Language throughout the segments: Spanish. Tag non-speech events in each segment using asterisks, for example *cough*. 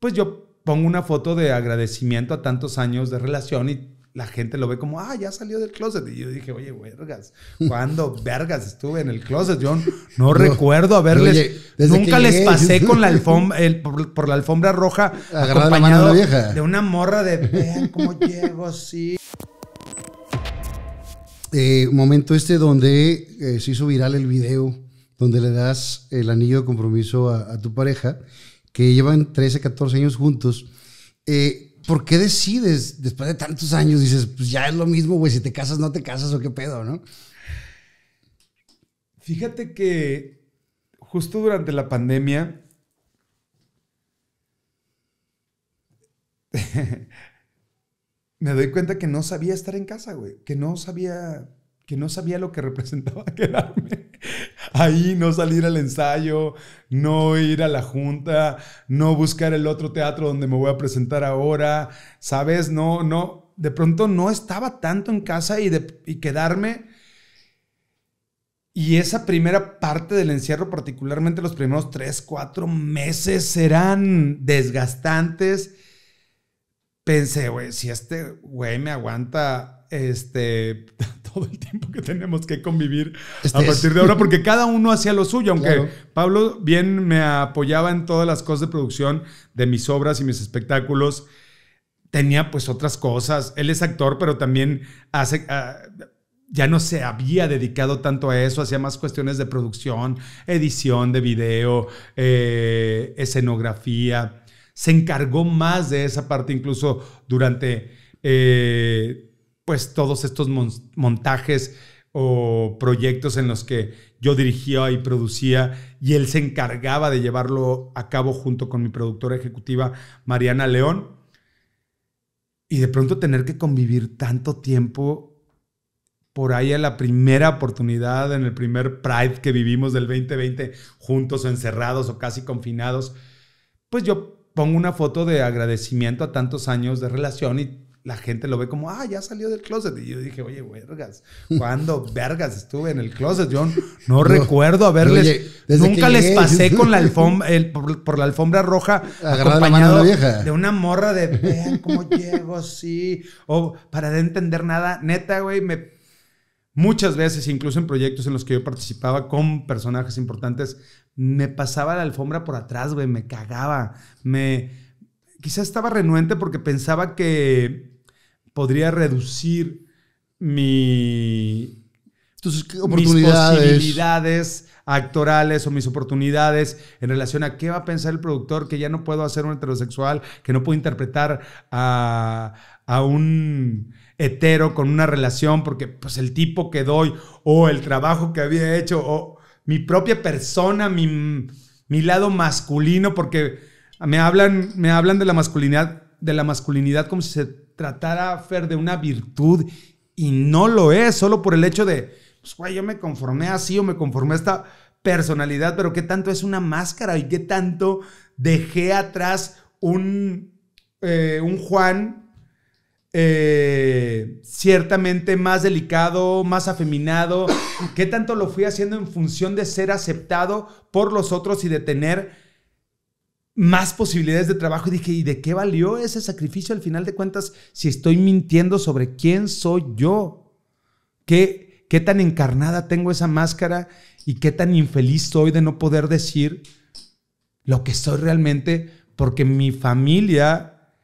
pues yo pongo una foto de agradecimiento a tantos años de relación y la gente lo ve como, ah, ya salió del closet. Y yo dije, oye, vergas, ¿cuándo *laughs* vergas estuve en el closet? Yo no, *laughs* recuerdo haberles. nunca les pasé *laughs* con la alfombra, por, la alfombra roja acompañado de, de una morra de vean cómo llego, así. Eh, momento este donde eh, se hizo viral el video donde le das el anillo de compromiso a tu pareja que llevan 13, 14 años juntos, eh, ¿por qué decides después de tantos años? Dices, pues ya es lo mismo, güey, si te casas, no te casas o qué pedo, ¿no? Fíjate que justo durante la pandemia, *laughs* me doy cuenta que no sabía estar en casa, güey, que no sabía, que no sabía lo que representaba *laughs* quedarme ahí, no salir al ensayo, no ir a la junta, no buscar el otro teatro donde me voy a presentar ahora, ¿sabes? No, no, de pronto no estaba tanto en casa y, de, y quedarme. Y esa primera parte del encierro, particularmente los primeros tres, cuatro meses, serán desgastantes. Pensé, güey, si este güey me aguanta este, *laughs* todo el tiempo que tenemos que convivir a este partir de ahora, porque *laughs* cada uno hacía lo suyo, aunque Pablo bien me apoyaba en todas las cosas de producción de mis obras y mis espectáculos, tenía pues otras cosas, él es actor, pero también hace... Ah, ya no se había dedicado tanto a eso, hacía más cuestiones de producción, edición de video, eh, escenografía. Se encargó más de esa parte incluso durante eh, pues todos estos montajes o proyectos en los que yo dirigía y producía y él se encargaba de llevarlo a cabo junto con mi productora ejecutiva Mariana León. Y de pronto tener que convivir tanto tiempo por ahí a la primera oportunidad, en el primer Pride que vivimos del 2020, juntos o encerrados o casi confinados, pues yo pongo una foto de agradecimiento a tantos años de relación y la gente lo ve como, ah, ya salió del closet. Y yo dije, oye, vergas, ¿cuándo *laughs* vergas estuve en el closet? Yo *laughs* no, recuerdo haberles. nunca les pasé con la alfombra, *laughs* por, la alfombra roja acompañado de, de una morra de vean cómo llego, sí. O para de entender nada. Neta, güey, me Muchas veces, incluso en proyectos en los que yo participaba con personajes importantes, me pasaba la alfombra por atrás, güey, me cagaba, me, quizás estaba renuente porque pensaba que podría reducir mi, mis posibilidades actorales o mis oportunidades en relación a qué va a pensar el productor, que ya no puedo hacer un heterosexual, que no puedo interpretar a, un hetero con una relación porque pues el tipo que doy o el trabajo que había hecho o mi propia persona, mi, mi lado masculino, porque me hablan, me hablan de la masculinidad, de la masculinidad como si se tratara, de una virtud y no lo es, solo por el hecho de, pues, güey, yo me conformé así o me conformé a esta personalidad, pero qué tanto es una máscara y qué tanto dejé atrás un, eh, un Juan eh, ciertamente más delicado, más afeminado, qué tanto lo fui haciendo en función de ser aceptado por los otros y de tener más posibilidades de trabajo y dije, ¿y de qué valió ese sacrificio al final de cuentas si estoy mintiendo sobre quién soy yo? ¿Qué, qué tan encarnada tengo esa máscara y qué tan infeliz soy de no poder decir lo que soy realmente? Porque mi familia,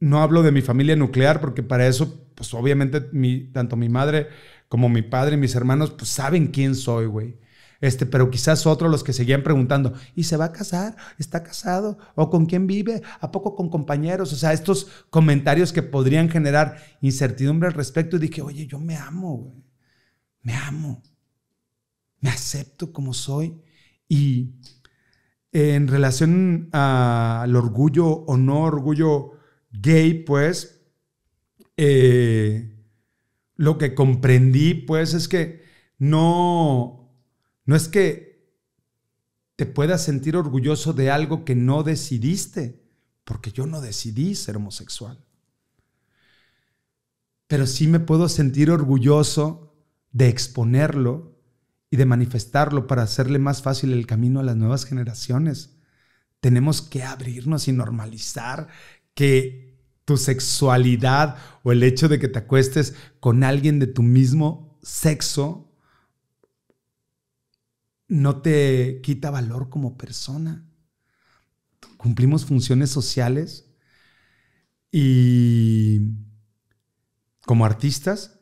no hablo de mi familia nuclear, porque para eso, pues obviamente mi, tanto mi madre como mi padre y mis hermanos, pues saben quién soy, güey. Este, pero quizás otros los que seguían preguntando, ¿y se va a casar? ¿Está casado? ¿O con quién vive? ¿A poco con compañeros? O sea, estos comentarios que podrían generar incertidumbre al respecto. Y dije, oye, yo me amo, Me amo. Me acepto como soy. Y en relación al orgullo o no orgullo gay, pues, eh, lo que comprendí, pues, es que no no es que te puedas sentir orgulloso de algo que no decidiste, porque yo no decidí ser homosexual. Pero sí me puedo sentir orgulloso de exponerlo y de manifestarlo para hacerle más fácil el camino a las nuevas generaciones. Tenemos que abrirnos y normalizar que tu sexualidad o el hecho de que te acuestes con alguien de tu mismo sexo no te quita valor como persona. Cumplimos funciones sociales y como artistas,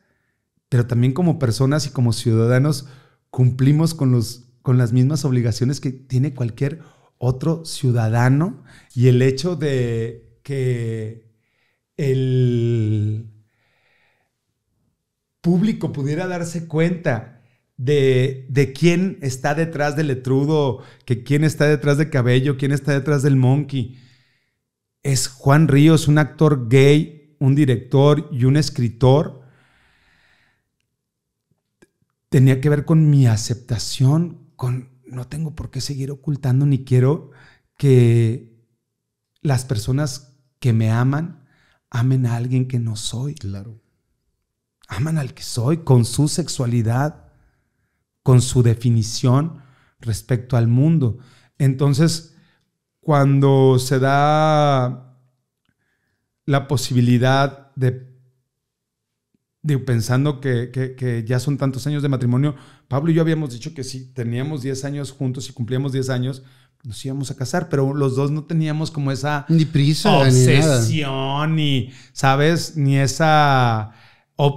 pero también como personas y como ciudadanos cumplimos con, los, con las mismas obligaciones que tiene cualquier otro ciudadano y el hecho de que el público pudiera darse cuenta de, quién está detrás del letrudo, que quién está detrás de Cabello, quién está detrás del Monkey. Es Juan Ríos, un actor gay, un director y un escritor. Tenía que ver con mi aceptación, con no tengo por qué seguir ocultando ni quiero que las personas que me aman amen a alguien que no soy. Claro. Aman al que soy con su sexualidad con su definición respecto al mundo. Entonces, cuando se da la posibilidad de, de pensando que, ya son tantos años de matrimonio, Pablo y yo habíamos dicho que si teníamos 10 años juntos y cumplíamos 10 años, nos íbamos a casar, pero los dos no teníamos como esa ni prisa, obsesión, ni, ¿sabes? Ni esa... Eh,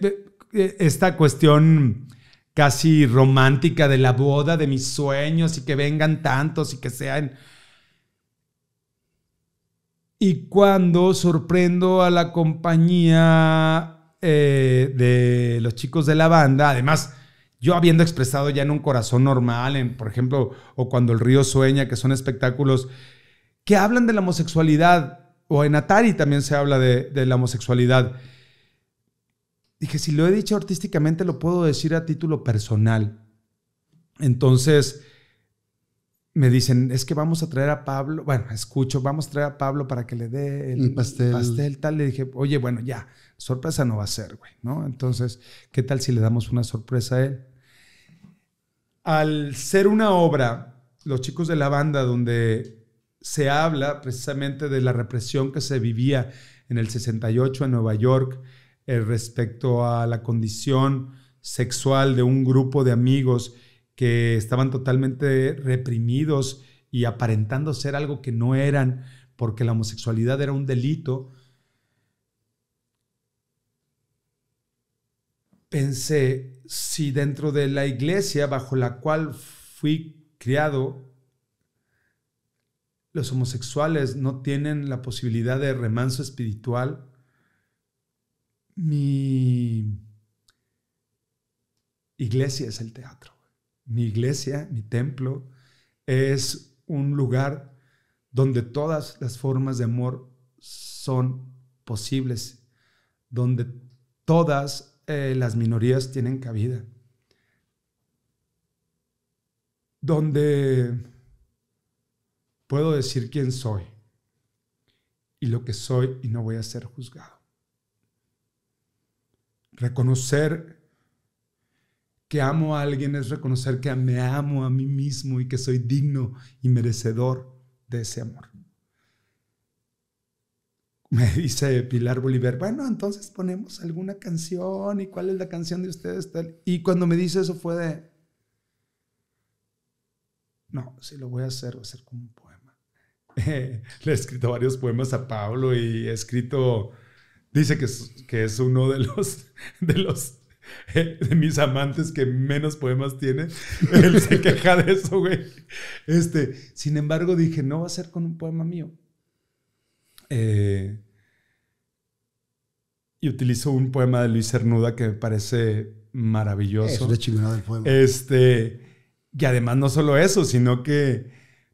eh, eh, esta cuestión casi romántica de la boda, de mis sueños y que vengan tantos y que sean... Y cuando sorprendo a la compañía eh, de los chicos de la banda, además, yo habiendo expresado ya en un corazón normal, en, por ejemplo, o cuando el río sueña, que son espectáculos que hablan de la homosexualidad, o en Atari también se habla de la homosexualidad dije, si lo he dicho artísticamente, lo puedo decir a título personal. Entonces, me dicen, es que vamos a traer a Pablo, bueno, escucho, vamos a traer a Pablo para que le dé el, pastel. tal. Le dije, oye, bueno, ya, sorpresa no va a ser, güey, ¿no? Entonces, ¿qué tal si le damos una sorpresa a él? Al ser una obra, los chicos de la banda, donde se habla precisamente de la represión que se vivía en el 68 en Nueva York, eh, respecto a la condición sexual de un grupo de amigos que estaban totalmente reprimidos y aparentando ser algo que no eran, porque la homosexualidad era un delito, pensé si dentro de la iglesia bajo la cual fui criado, los homosexuales no tienen la posibilidad de remanso espiritual, mi iglesia es el teatro. Mi iglesia, mi templo, es un lugar donde todas las formas de amor son posibles, donde todas eh, las minorías tienen cabida, donde puedo decir quién soy y lo que soy y no voy a ser juzgado. Reconocer que amo a alguien es reconocer que me amo a mí mismo y que soy digno y merecedor de ese amor. Me dice Pilar Bolívar, bueno, entonces ponemos alguna canción y cuál es la canción de ustedes. Y cuando me dice eso fue de, no, si lo voy a hacer, voy a hacer como un poema. *laughs* le he escrito varios poemas a Pablo y he escrito Dice que es, que es uno de los, *laughs* de los eh, de mis amantes que menos poemas tiene. *laughs* Él se queja de eso, güey. Este, sin embargo, dije, no va a ser con un poema mío. Eh, y utilizo un poema de Luis Cernuda que me parece maravilloso. Es chingada poema. Este, y además no solo eso, sino que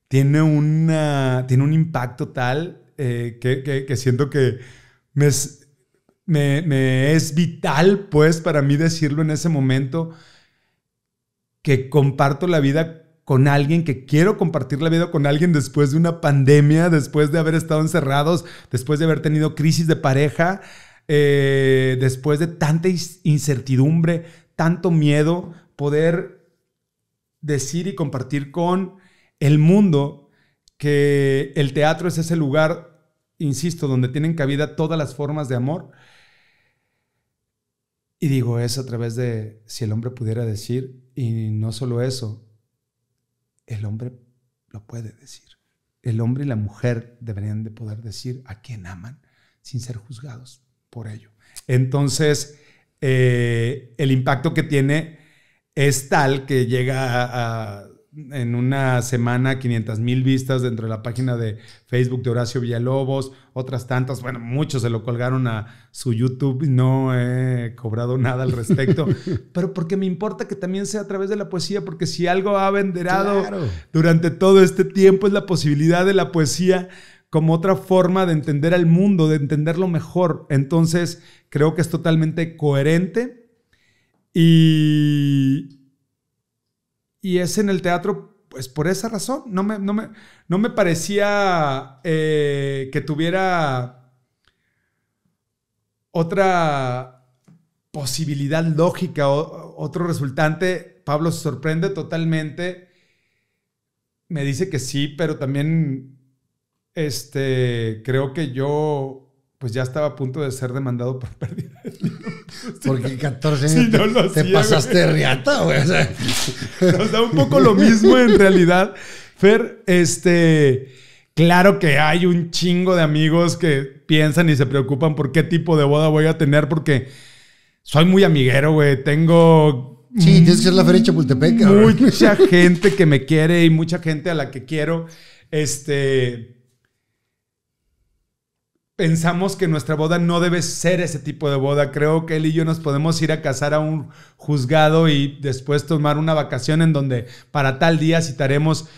tiene, una, tiene un impacto tal eh, que, que, que siento que me, me, es vital, pues, para mí decirlo en ese momento, que comparto la vida con alguien, que quiero compartir la vida con alguien después de una pandemia, después de haber estado encerrados, después de haber tenido crisis de pareja, eh, después de tanta incertidumbre, tanto miedo, poder decir y compartir con el mundo que el teatro es ese lugar, insisto, donde tienen cabida todas las formas de amor y digo, es a través de, si el hombre pudiera decir, y no solo eso, el hombre lo puede decir. El hombre y la mujer deberían de poder decir a quién aman sin ser juzgados por ello. Entonces, eh, el impacto que tiene es tal que llega a en una semana 500 mil vistas dentro de la página de Facebook de Horacio Villalobos, otras tantas, bueno, muchos se lo colgaron a su YouTube, no he cobrado nada al respecto, *laughs* pero porque me importa que también sea a través de la poesía, porque si algo ha venderado durante todo este tiempo es la posibilidad de la poesía como otra forma de entender al mundo, de entenderlo mejor. Entonces, creo que es totalmente coherente y y es en el teatro, pues por esa razón. No me, no me, no me parecía eh, que tuviera otra posibilidad lógica, o, otro resultante. Pablo se sorprende totalmente. Me dice que sí, pero también este, creo que yo pues ya estaba a punto de ser demandado por *laughs* pérdida *laughs* Porque 14 años te, pasaste riata, güey. O sea. *laughs* Nos da un poco lo mismo en realidad. Fer, este. Claro que hay un chingo de amigos que piensan y se preocupan por qué tipo de boda voy a tener, porque soy muy amiguero, güey. Tengo. Sí, tienes que ser la feria Mucha gente que me quiere y mucha gente a la que quiero. Este pensamos que nuestra boda no debe ser ese tipo de boda. Creo que él y yo nos podemos ir a casar a un juzgado y después tomar una vacación en donde para tal día citaremos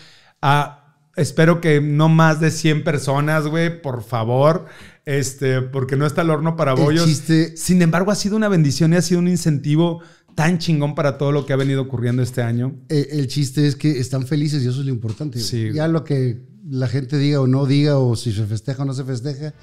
a, espero que no más de 100 personas, güey, por favor. Este, porque no está el horno para bollos. Sin embargo, ha sido una bendición y ha sido un incentivo tan chingón para todo lo que ha venido ocurriendo este año. el, eh, el chiste es que están felices y eso es lo importante. Sí. Ya lo que la gente diga o no diga o si se festeja o no se festeja.